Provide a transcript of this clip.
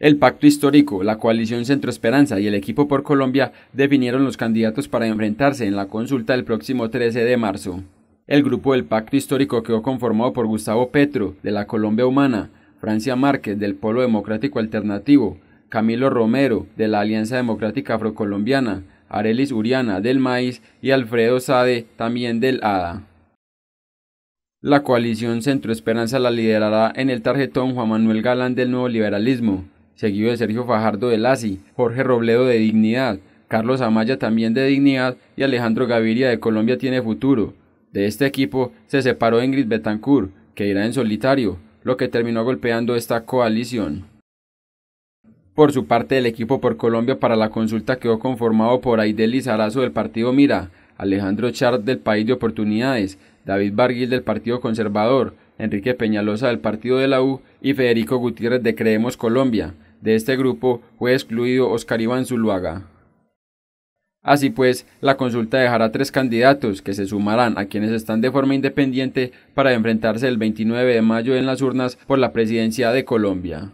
El pacto histórico, la coalición Centro Esperanza y el equipo por Colombia definieron los candidatos para enfrentarse en la consulta el próximo 13 de marzo. El grupo del pacto histórico quedó conformado por Gustavo Petro, de la Colombia Humana, Francia Márquez, del Polo Democrático Alternativo, Camilo Romero, de la Alianza Democrática Afrocolombiana, Arelis Uriana, del Maíz, y Alfredo Sade, también del ADA. La coalición Centro Esperanza la liderará en el tarjetón Juan Manuel Galán del Nuevo Liberalismo, seguido de Sergio Fajardo de LASI, Jorge Robledo de Dignidad, Carlos Amaya también de Dignidad y Alejandro Gaviria de Colombia Tiene Futuro. De este equipo se separó Ingrid Betancourt, que irá en solitario, lo que terminó golpeando esta coalición. Por su parte, el equipo por Colombia para la consulta quedó conformado por Aideli Zarazo del partido Mira, Alejandro Char del País de Oportunidades, David Barguil del Partido Conservador, Enrique Peñalosa del Partido de la U y Federico Gutiérrez de Creemos Colombia. De este grupo fue excluido Oscar Iván Zuluaga. Así pues, la consulta dejará tres candidatos que se sumarán a quienes están de forma independiente para enfrentarse el 29 de mayo en las urnas por la presidencia de Colombia.